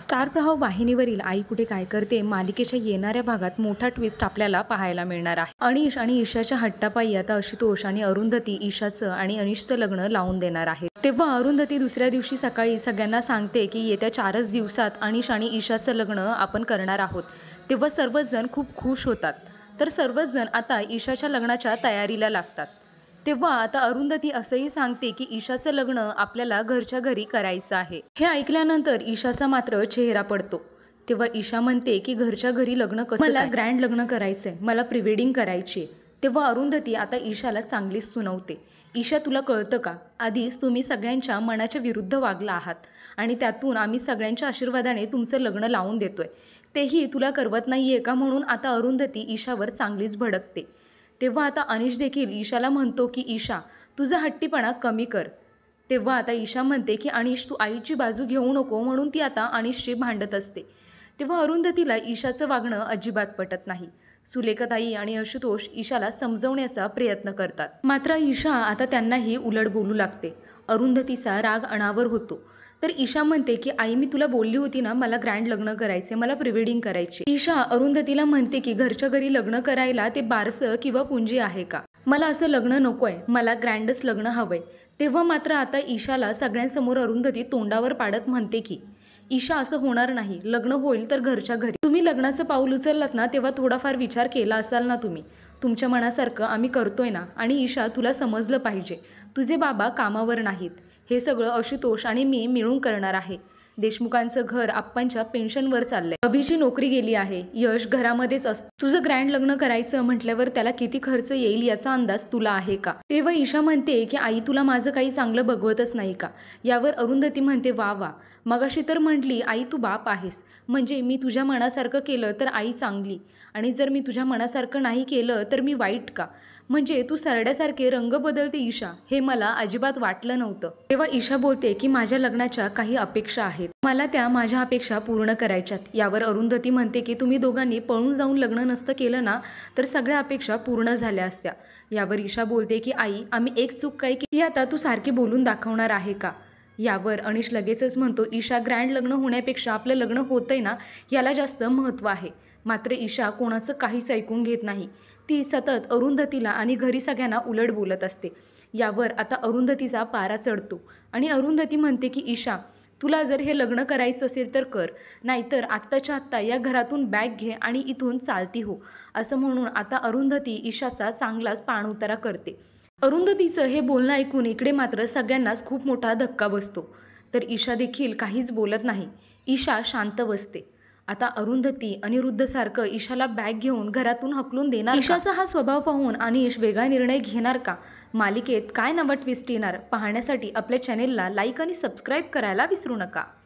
star प्रभाव वाहिनीवरील आई कुठे काय करते मालिकेच्या येणाऱ्या भागात मोठा ट्विस्ट आपल्याला पाहायला मिळणार आहे अनिश आणि ईशाच्या हट्टापायी आता आशुतोष आणि अरुंधती ईशाचं आणि अनिशचं लग्न लावून देणार आहे तेव्हा अरुंधती दुसऱ्या दिवशी सकाळी सगळ्यांना सांगते की येत्या चारच दिवसात अनिश आणि ईशाचं लग्न आपण करणार आहोत तेव्हा सर्वच खूप खुश होतात तर सर्वच आता ईशाच्या लग्नाच्या तयारीला लागतात तेव्हा आता अरुंधती असंही सांगते की ईशाचं लग्न आपल्याला घरच्या घरी करायचं आहे हे ऐकल्यानंतर ईशाचा मात्र चेहरा पडतो तेव्हा ईशा म्हणते की घरच्या घरी लग्न कसं मला ग्रँड लग्न करायचंय मला प्रिवेडिंग करायची तेव्हा अरुंधती आता ईशाला चांगलीच सुनवते ईशा तुला कळतं का आधीच तुम्ही सगळ्यांच्या मनाच्या विरुद्ध वागला आहात आणि त्यातून आम्ही सगळ्यांच्या आशीर्वादाने तुमचं लग्न लावून देतोय तेही तुला करवत नाही आहे का म्हणून आता अरुंधती ईशावर चांगलीच भडकते तेव्हा आता अनिश देखील ईशाला म्हणतो की ईशा तुझा हट्टीपणा कमी कर तेव्हा आता ईशा म्हणते की अनिश तू आईची बाजू घेऊ नको म्हणून ती आता अनिशशी भांडत असते तेव्हा अरुंधतीला ईशाचं वागणं अजिबात पटत नाही सुलेखताई आणि आशुतोष ईशाला समजवण्याचा प्रयत्न करतात मात्र ईशा आता त्यांनाही उलट बोलू लागते अरुंधतीचा राग अनावर होतो तर ईशा म्हणते की आई मी तुला बोलली होती ना मला ग्रँड लग्न करायचे मला प्रिवेडिंग करायची ईशा अरुंधतीला म्हणते की घरच्या घरी लग्न करायला ते बारसं किंवा पुंजी आहे का मला असं लग्न नकोय मला ग्रँडच लग्न हवंय तेव्हा मात्र आता ईशाला सगळ्यांसमोर अरुंधती तोंडावर पाडत म्हणते की ईशा असं होणार नाही लग्न होईल तर घरच्या घरी तुम्ही लग्नाचं पाऊल उचललात ना तेव्हा थोडाफार विचार केला असाल ना तुम्ही तुमच्या मनासारखं आम्ही करतोय ना आणि ईशा तुला समजलं पाहिजे तुझे बाबा कामावर नाहीत हे सगळं आशुतोष आणि मी मिळून करणार आहे देशमुखांचं घर आप्पांच्या पेन्शनवर चाललंय अभिची नोकरी गेली आहे यश घरामध्येच असतो तुझं ग्रँड लग्न करायचं म्हटल्यावर त्याला किती खर्च येईल याचा अंदाज तुला आहे का तेव्हा ईशा म्हणते की आई तुला माझं काही चांगलं बघवतच नाही का यावर अरुंधती म्हणते वा वा मगाशी तर म्हटली आई तू बाप आहेस म्हणजे मी तुझ्या मनासारखं केलं तर आई चांगली आणि जर मी तुझ्या मनासारखं नाही केलं तर मी वाईट का म्हणजे तू सरड्यासारखे रंग बदलते ईशा हे मला अजिबात वाटलं नव्हतं तेव्हा ईशा बोलते की माझ्या लग्नाच्या काही अपेक्षा आहेत आहेत मला त्या माझ्या अपेक्षा पूर्ण करायच्यात यावर अरुंधती म्हणते की तुम्ही दोघांनी पळून जाऊन लग्न नसतं केलं ना तर सगळ्या अपेक्षा पूर्ण झाल्या असत्या यावर ईशा बोलते की आई आम्ही एक चूक काय की आता तू सारखी बोलून दाखवणार आहे का यावर अनिश लगेचच म्हणतो ईशा ग्रँड लग्न होण्यापेक्षा आपलं लग्न होतंय ना याला जास्त महत्त्व आहे मात्र ईशा कोणाचं काहीच ऐकून घेत नाही ती सतत अरुंधतीला आणि घरी सगळ्यांना उलट बोलत असते यावर आता अरुंधतीचा पारा चढतो आणि अरुंधती म्हणते की ईशा तुला जर हे लग्न करायचं असेल तर कर नाहीतर आत्ताच्या आत्ता या घरातून बॅग घे आणि इथून चालती हो असं म्हणून आता अरुंधती ईशाचा चांगलाच पाणउतारा करते अरुंधतीचं हे बोलणं ऐकून इकडे मात्र सगळ्यांनाच खूप मोठा धक्का बसतो तर ईशा देखील काहीच बोलत नाही ईशा शांत बसते आता अरुंधती अनिरुद्धसारखं ईशाला बॅग घेऊन घरातून हकलून देणार ईशाचा हा स्वभाव पाहून अनिश वेगळा निर्णय घेणार का मालिकेत काय नवा ट्विस्ट येणार पाहण्यासाठी आपल्या चॅनेलला लाईक आणि सबस्क्राईब करायला विसरू नका